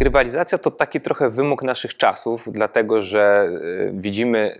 Rywalizacja to taki trochę wymóg naszych czasów, dlatego że y, widzimy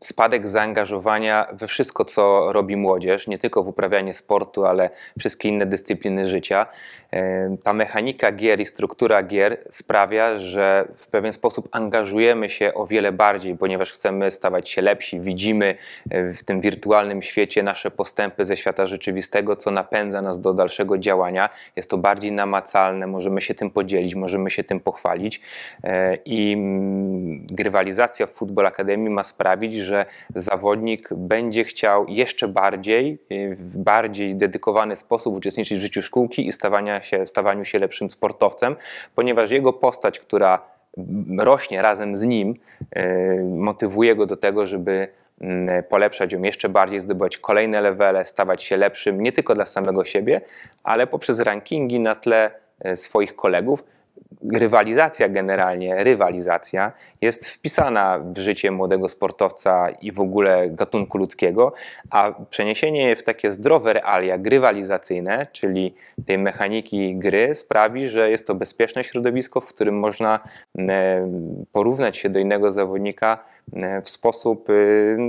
spadek zaangażowania we wszystko, co robi młodzież, nie tylko w uprawianie sportu, ale wszystkie inne dyscypliny życia. E, ta mechanika gier i struktura gier sprawia, że w pewien sposób angażujemy się o wiele bardziej, ponieważ chcemy stawać się lepsi, widzimy e, w tym wirtualnym świecie nasze postępy ze świata rzeczywistego, co napędza nas do dalszego działania. Jest to bardziej namacalne, możemy się tym podzielić, możemy się tym pochwalić e, i mm, grywalizacja w Football Akademii ma sprawić, że zawodnik będzie chciał jeszcze bardziej, y, w bardziej dedykowany sposób uczestniczyć w życiu szkółki i stawania się, stawaniu się lepszym sportowcem, ponieważ jego postać, która rośnie razem z nim, y, motywuje go do tego, żeby mm, polepszać ją jeszcze bardziej, zdobywać kolejne levele, stawać się lepszym nie tylko dla samego siebie, ale poprzez rankingi na tle y, swoich kolegów, rywalizacja generalnie, rywalizacja jest wpisana w życie młodego sportowca i w ogóle gatunku ludzkiego, a przeniesienie w takie zdrowe realia grywalizacyjne, czyli tej mechaniki gry, sprawi, że jest to bezpieczne środowisko, w którym można e, porównać się do innego zawodnika e, w sposób e,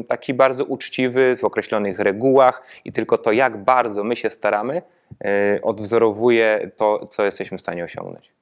taki bardzo uczciwy, w określonych regułach i tylko to, jak bardzo my się staramy, odwzorowuje to, co jesteśmy w stanie osiągnąć.